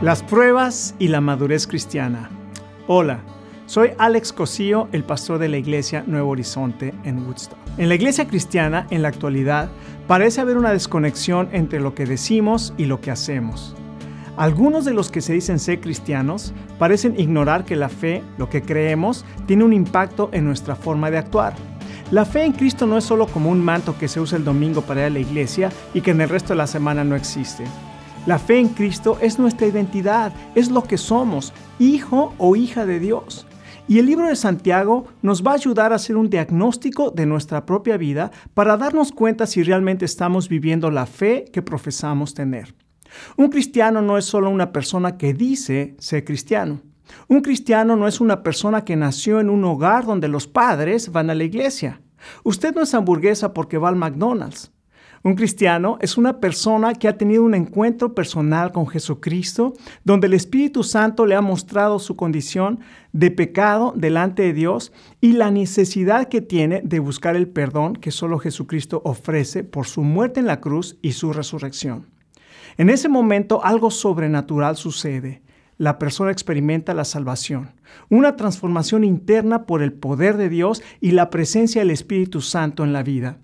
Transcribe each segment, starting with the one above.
Las pruebas y la madurez cristiana. Hola, soy Alex Cosío, el pastor de la iglesia Nuevo Horizonte en Woodstock. En la iglesia cristiana, en la actualidad, parece haber una desconexión entre lo que decimos y lo que hacemos. Algunos de los que se dicen ser cristianos parecen ignorar que la fe, lo que creemos, tiene un impacto en nuestra forma de actuar. La fe en Cristo no es solo como un manto que se usa el domingo para ir a la iglesia y que en el resto de la semana no existe. La fe en Cristo es nuestra identidad, es lo que somos, hijo o hija de Dios. Y el libro de Santiago nos va a ayudar a hacer un diagnóstico de nuestra propia vida para darnos cuenta si realmente estamos viviendo la fe que profesamos tener. Un cristiano no es solo una persona que dice ser cristiano. Un cristiano no es una persona que nació en un hogar donde los padres van a la iglesia. Usted no es hamburguesa porque va al McDonald's. Un cristiano es una persona que ha tenido un encuentro personal con Jesucristo, donde el Espíritu Santo le ha mostrado su condición de pecado delante de Dios y la necesidad que tiene de buscar el perdón que solo Jesucristo ofrece por su muerte en la cruz y su resurrección. En ese momento algo sobrenatural sucede la persona experimenta la salvación, una transformación interna por el poder de Dios y la presencia del Espíritu Santo en la vida.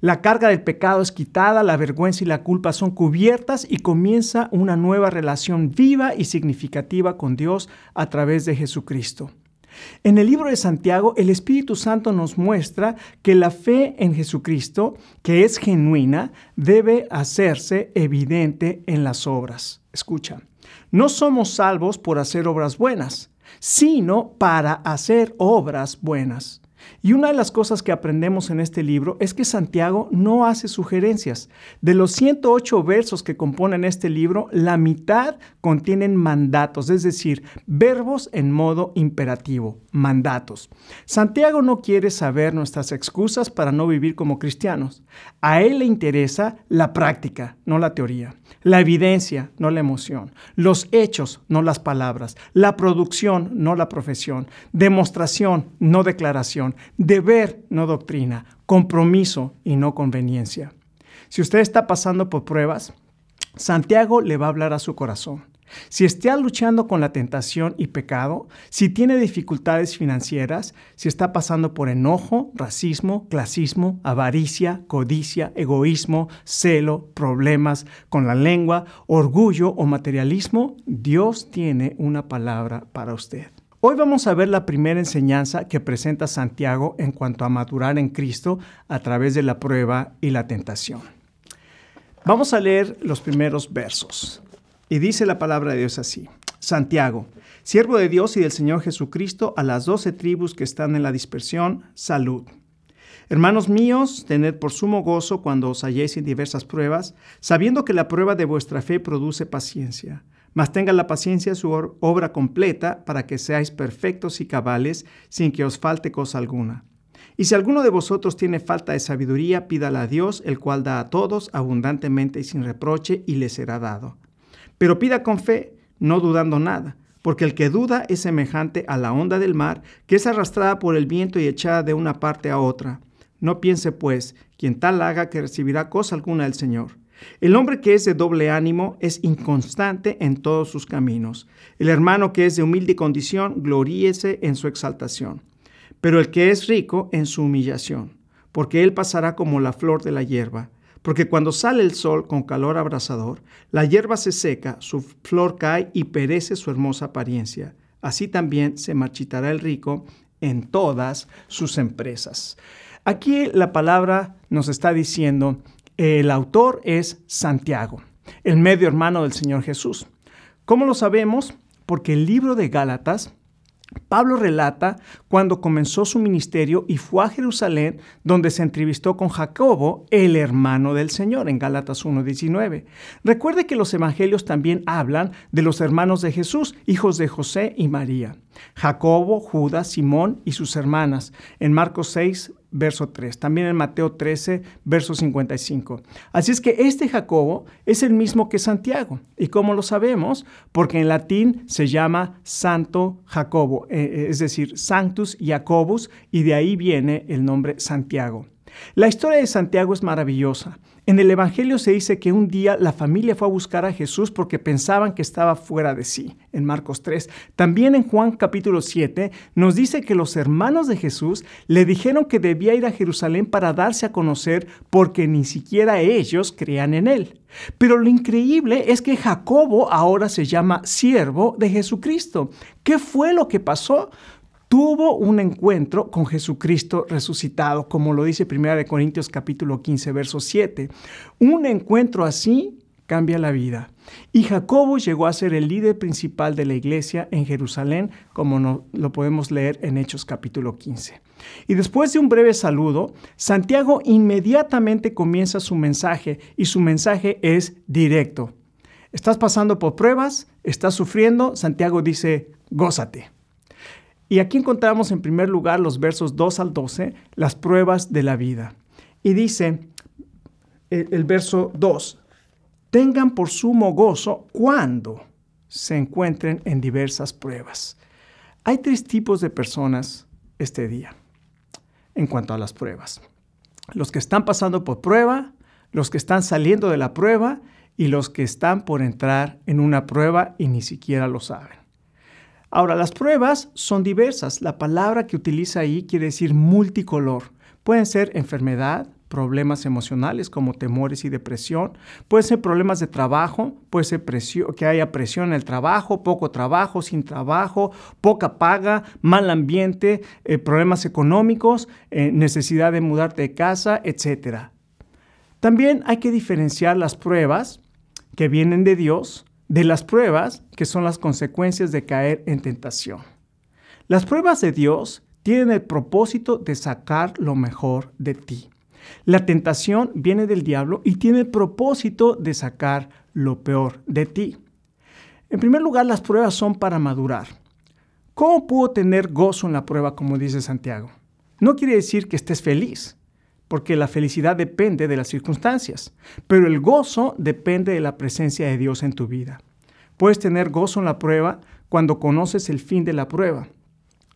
La carga del pecado es quitada, la vergüenza y la culpa son cubiertas y comienza una nueva relación viva y significativa con Dios a través de Jesucristo. En el libro de Santiago, el Espíritu Santo nos muestra que la fe en Jesucristo, que es genuina, debe hacerse evidente en las obras. Escucha, no somos salvos por hacer obras buenas, sino para hacer obras buenas. Y una de las cosas que aprendemos en este libro es que Santiago no hace sugerencias. De los 108 versos que componen este libro, la mitad contienen mandatos, es decir, verbos en modo imperativo, mandatos. Santiago no quiere saber nuestras excusas para no vivir como cristianos. A él le interesa la práctica, no la teoría, la evidencia, no la emoción, los hechos, no las palabras, la producción, no la profesión, demostración, no declaración deber, no doctrina, compromiso y no conveniencia. Si usted está pasando por pruebas, Santiago le va a hablar a su corazón. Si está luchando con la tentación y pecado, si tiene dificultades financieras, si está pasando por enojo, racismo, clasismo, avaricia, codicia, egoísmo, celo, problemas con la lengua, orgullo o materialismo, Dios tiene una palabra para usted. Hoy vamos a ver la primera enseñanza que presenta Santiago en cuanto a madurar en Cristo a través de la prueba y la tentación. Vamos a leer los primeros versos. Y dice la palabra de Dios así. Santiago, siervo de Dios y del Señor Jesucristo, a las doce tribus que están en la dispersión, salud. Hermanos míos, tened por sumo gozo cuando os halléis en diversas pruebas, sabiendo que la prueba de vuestra fe produce paciencia mas tenga la paciencia su obra completa para que seáis perfectos y cabales sin que os falte cosa alguna. Y si alguno de vosotros tiene falta de sabiduría, pídala a Dios, el cual da a todos abundantemente y sin reproche, y le será dado. Pero pida con fe, no dudando nada, porque el que duda es semejante a la onda del mar, que es arrastrada por el viento y echada de una parte a otra. No piense, pues, quien tal haga que recibirá cosa alguna del Señor. El hombre que es de doble ánimo es inconstante en todos sus caminos. El hermano que es de humilde condición, gloríese en su exaltación. Pero el que es rico en su humillación, porque él pasará como la flor de la hierba. Porque cuando sale el sol con calor abrasador, la hierba se seca, su flor cae y perece su hermosa apariencia. Así también se marchitará el rico en todas sus empresas. Aquí la palabra nos está diciendo el autor es Santiago, el medio hermano del Señor Jesús. ¿Cómo lo sabemos? Porque el libro de Gálatas, Pablo relata cuando comenzó su ministerio y fue a Jerusalén donde se entrevistó con Jacobo, el hermano del Señor, en Gálatas 1.19. Recuerde que los evangelios también hablan de los hermanos de Jesús, hijos de José y María. Jacobo, Judas, Simón y sus hermanas, en Marcos 6, verso 3, también en Mateo 13, verso 55. Así es que este Jacobo es el mismo que Santiago. ¿Y cómo lo sabemos? Porque en latín se llama Santo Jacobo, eh, eh, es decir, Sanctus Jacobus, y de ahí viene el nombre Santiago. La historia de Santiago es maravillosa. En el Evangelio se dice que un día la familia fue a buscar a Jesús porque pensaban que estaba fuera de sí, en Marcos 3. También en Juan capítulo 7 nos dice que los hermanos de Jesús le dijeron que debía ir a Jerusalén para darse a conocer porque ni siquiera ellos creían en él. Pero lo increíble es que Jacobo ahora se llama siervo de Jesucristo. ¿Qué fue lo que pasó? tuvo un encuentro con Jesucristo resucitado, como lo dice 1 Corintios capítulo 15, verso 7. Un encuentro así cambia la vida. Y Jacobo llegó a ser el líder principal de la iglesia en Jerusalén, como lo podemos leer en Hechos capítulo 15. Y después de un breve saludo, Santiago inmediatamente comienza su mensaje y su mensaje es directo. Estás pasando por pruebas, estás sufriendo, Santiago dice, gózate. Y aquí encontramos en primer lugar los versos 2 al 12, las pruebas de la vida. Y dice el, verso 2, tengan por sumo gozo cuando se encuentren en diversas pruebas. Hay tres tipos de personas este día en cuanto a las pruebas. Los que están pasando por prueba, los que están saliendo de la prueba y los que están por entrar en una prueba y ni siquiera lo saben. Ahora, las pruebas son diversas. La palabra que utiliza ahí quiere decir multicolor. Pueden ser enfermedad, problemas emocionales como temores y depresión, pueden ser problemas de trabajo, puede ser que haya presión en el trabajo, poco trabajo, sin trabajo, poca paga, mal ambiente, eh, problemas económicos, eh, necesidad de mudarte de casa, etc. También hay que diferenciar las pruebas que vienen de Dios de las pruebas que son las consecuencias de caer en tentación. Las pruebas de Dios tienen el propósito de sacar lo mejor de ti. La tentación viene del diablo y tiene el propósito de sacar lo peor de ti. En primer lugar, las pruebas son para madurar. ¿Cómo puedo tener gozo en la prueba, como dice Santiago? No quiere decir que estés feliz, porque la felicidad depende de las circunstancias, pero el gozo depende de la presencia de Dios en tu vida. Puedes tener gozo en la prueba cuando conoces el fin de la prueba.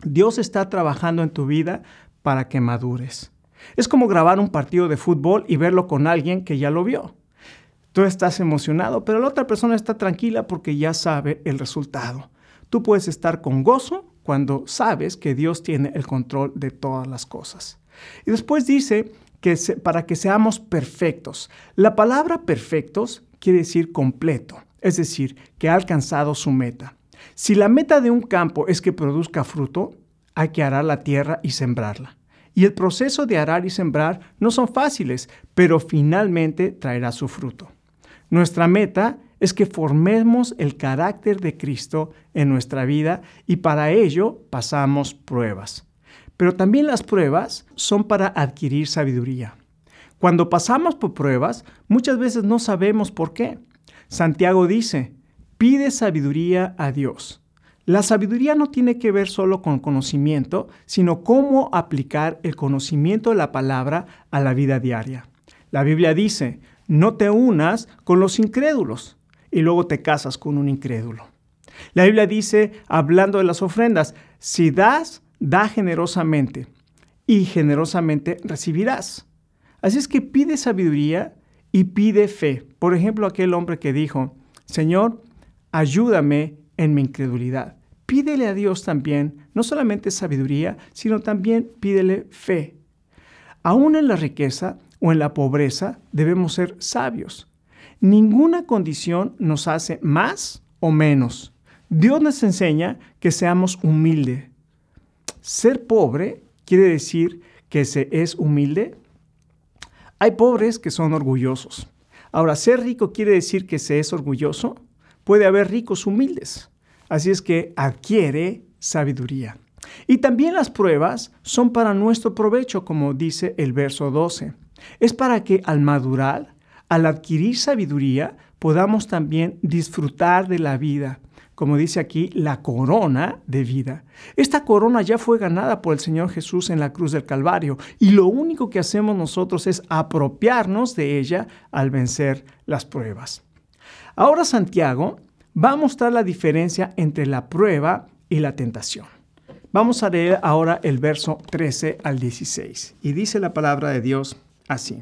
Dios está trabajando en tu vida para que madures. Es como grabar un partido de fútbol y verlo con alguien que ya lo vio. Tú estás emocionado, pero la otra persona está tranquila porque ya sabe el resultado. Tú puedes estar con gozo cuando sabes que Dios tiene el control de todas las cosas. Y después dice que para que seamos perfectos. La palabra perfectos quiere decir completo, es decir, que ha alcanzado su meta. Si la meta de un campo es que produzca fruto, hay que arar la tierra y sembrarla. Y el proceso de arar y sembrar no son fáciles, pero finalmente traerá su fruto. Nuestra meta es que formemos el carácter de Cristo en nuestra vida y para ello pasamos pruebas. Pero también las pruebas son para adquirir sabiduría. Cuando pasamos por pruebas, muchas veces no sabemos por qué. Santiago dice, pide sabiduría a Dios. La sabiduría no tiene que ver solo con conocimiento, sino cómo aplicar el conocimiento de la palabra a la vida diaria. La Biblia dice, no te unas con los incrédulos y luego te casas con un incrédulo. La Biblia dice, hablando de las ofrendas, si das, da generosamente y generosamente recibirás. Así es que pide sabiduría y pide fe. Por ejemplo, aquel hombre que dijo, Señor, ayúdame en mi incredulidad. Pídele a Dios también, no solamente sabiduría, sino también pídele fe. Aún en la riqueza o en la pobreza debemos ser sabios. Ninguna condición nos hace más o menos. Dios nos enseña que seamos humildes, ser pobre quiere decir que se es humilde. Hay pobres que son orgullosos. Ahora, ser rico quiere decir que se es orgulloso. Puede haber ricos humildes. Así es que adquiere sabiduría. Y también las pruebas son para nuestro provecho, como dice el verso 12. Es para que al madurar, al adquirir sabiduría, podamos también disfrutar de la vida, como dice aquí, la corona de vida. Esta corona ya fue ganada por el Señor Jesús en la cruz del Calvario y lo único que hacemos nosotros es apropiarnos de ella al vencer las pruebas. Ahora Santiago va a mostrar la diferencia entre la prueba y la tentación. Vamos a leer ahora el verso 13 al 16 y dice la palabra de Dios así.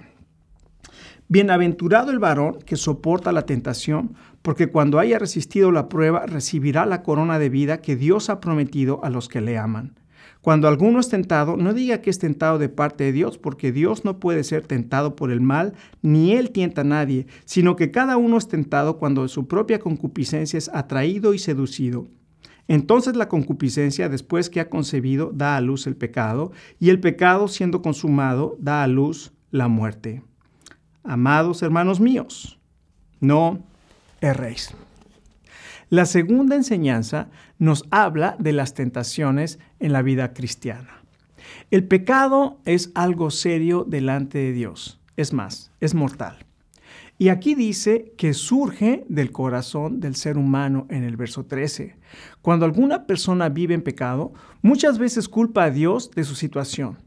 Bienaventurado el varón que soporta la tentación, porque cuando haya resistido la prueba recibirá la corona de vida que Dios ha prometido a los que le aman. Cuando alguno es tentado, no diga que es tentado de parte de Dios, porque Dios no puede ser tentado por el mal, ni Él tienta a nadie, sino que cada uno es tentado cuando su propia concupiscencia es atraído y seducido. Entonces la concupiscencia, después que ha concebido, da a luz el pecado, y el pecado, siendo consumado, da a luz la muerte amados hermanos míos, no erréis. La segunda enseñanza nos habla de las tentaciones en la vida cristiana. El pecado es algo serio delante de Dios, es más, es mortal. Y aquí dice que surge del corazón del ser humano en el verso 13. Cuando alguna persona vive en pecado, muchas veces culpa a Dios de su situación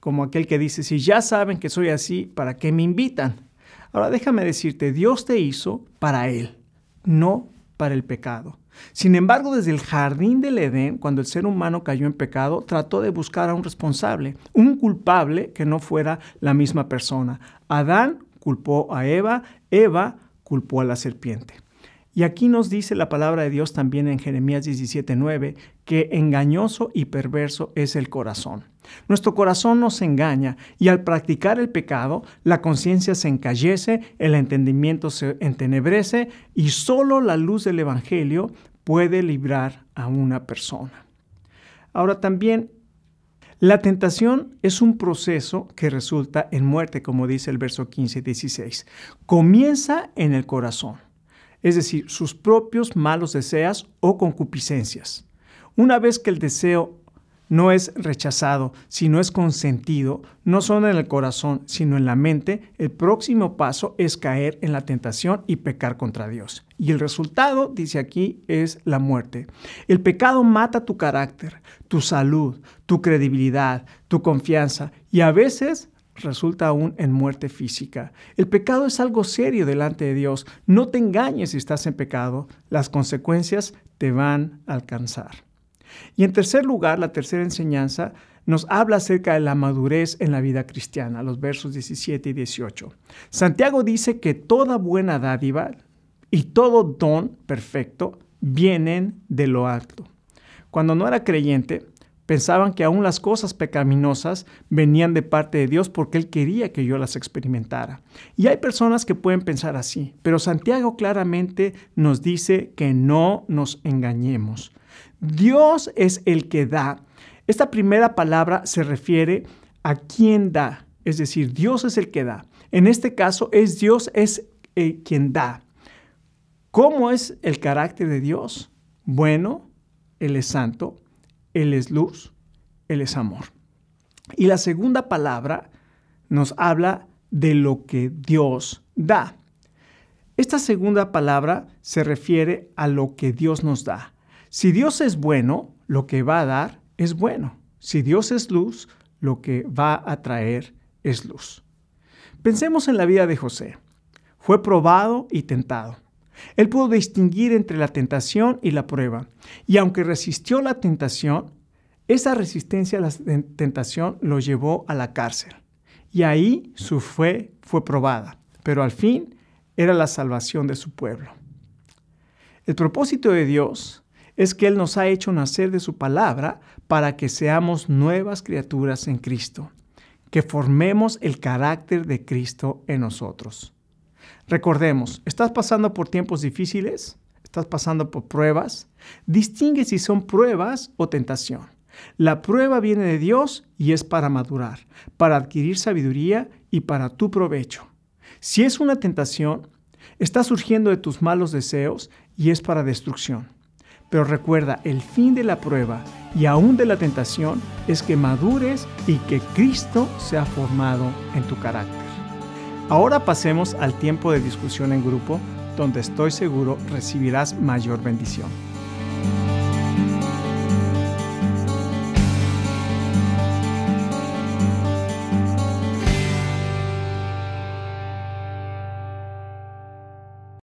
como aquel que dice, si ya saben que soy así, ¿para qué me invitan? Ahora déjame decirte, Dios te hizo para Él, no para el pecado. Sin embargo, desde el jardín del Edén, cuando el ser humano cayó en pecado, trató de buscar a un responsable, un culpable que no fuera la misma persona. Adán culpó a Eva, Eva culpó a la serpiente. Y aquí nos dice la palabra de Dios también en Jeremías 17:9 que engañoso y perverso es el corazón. Nuestro corazón nos engaña y al practicar el pecado, la conciencia se encallece, el entendimiento se entenebrece y solo la luz del Evangelio puede librar a una persona. Ahora también, la tentación es un proceso que resulta en muerte, como dice el verso 15 y 16. Comienza en el corazón, es decir, sus propios malos deseos o concupiscencias. Una vez que el deseo no es rechazado, sino es consentido, no solo en el corazón, sino en la mente, el próximo paso es caer en la tentación y pecar contra Dios. Y el resultado, dice aquí, es la muerte. El pecado mata tu carácter, tu salud, tu credibilidad, tu confianza y a veces resulta aún en muerte física. El pecado es algo serio delante de Dios. No te engañes si estás en pecado. Las consecuencias te van a alcanzar. Y en tercer lugar, la tercera enseñanza nos habla acerca de la madurez en la vida cristiana, los versos 17 y 18. Santiago dice que toda buena dádiva y todo don perfecto vienen de lo alto. Cuando no era creyente, pensaban que aún las cosas pecaminosas venían de parte de Dios porque Él quería que yo las experimentara. Y hay personas que pueden pensar así, pero Santiago claramente nos dice que no nos engañemos. Dios es el que da. Esta primera palabra se refiere a quien da, es decir, Dios es el que da. En este caso es Dios es eh, quien da. ¿Cómo es el carácter de Dios? Bueno, Él es santo, Él es luz, Él es amor. Y la segunda palabra nos habla de lo que Dios da. Esta segunda palabra se refiere a lo que Dios nos da, si Dios es bueno, lo que va a dar es bueno. Si Dios es luz, lo que va a traer es luz. Pensemos en la vida de José. Fue probado y tentado. Él pudo distinguir entre la tentación y la prueba. Y aunque resistió la tentación, esa resistencia a la tentación lo llevó a la cárcel. Y ahí su fe fue probada. Pero al fin era la salvación de su pueblo. El propósito de Dios es que Él nos ha hecho nacer de su palabra para que seamos nuevas criaturas en Cristo, que formemos el carácter de Cristo en nosotros. Recordemos, ¿estás pasando por tiempos difíciles? ¿Estás pasando por pruebas? Distingue si son pruebas o tentación. La prueba viene de Dios y es para madurar, para adquirir sabiduría y para tu provecho. Si es una tentación, está surgiendo de tus malos deseos y es para destrucción. Pero recuerda, el fin de la prueba y aún de la tentación es que madures y que Cristo sea formado en tu carácter. Ahora pasemos al tiempo de discusión en grupo, donde estoy seguro recibirás mayor bendición.